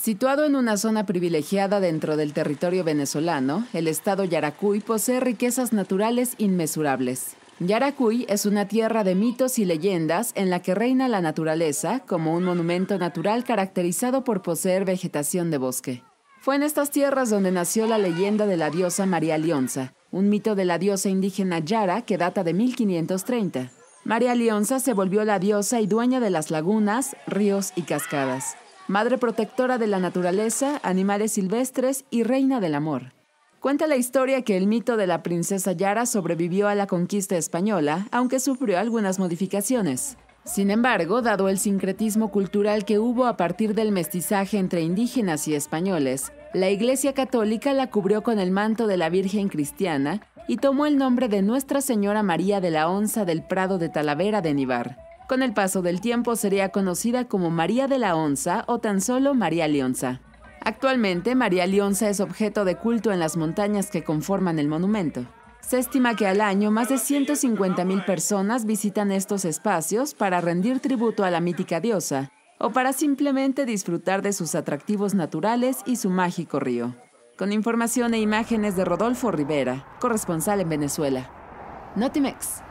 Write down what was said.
Situado en una zona privilegiada dentro del territorio venezolano, el estado Yaracuy posee riquezas naturales inmesurables. Yaracuy es una tierra de mitos y leyendas en la que reina la naturaleza como un monumento natural caracterizado por poseer vegetación de bosque. Fue en estas tierras donde nació la leyenda de la diosa María Lionza, un mito de la diosa indígena Yara que data de 1530. María Lionza se volvió la diosa y dueña de las lagunas, ríos y cascadas madre protectora de la naturaleza, animales silvestres y reina del amor. Cuenta la historia que el mito de la princesa Yara sobrevivió a la conquista española, aunque sufrió algunas modificaciones. Sin embargo, dado el sincretismo cultural que hubo a partir del mestizaje entre indígenas y españoles, la Iglesia Católica la cubrió con el manto de la Virgen Cristiana y tomó el nombre de Nuestra Señora María de la Onza del Prado de Talavera de Nivar. Con el paso del tiempo sería conocida como María de la Onza o tan solo María Leonza. Actualmente, María Leonza es objeto de culto en las montañas que conforman el monumento. Se estima que al año más de 150.000 personas visitan estos espacios para rendir tributo a la mítica diosa o para simplemente disfrutar de sus atractivos naturales y su mágico río. Con información e imágenes de Rodolfo Rivera, corresponsal en Venezuela. Notimex.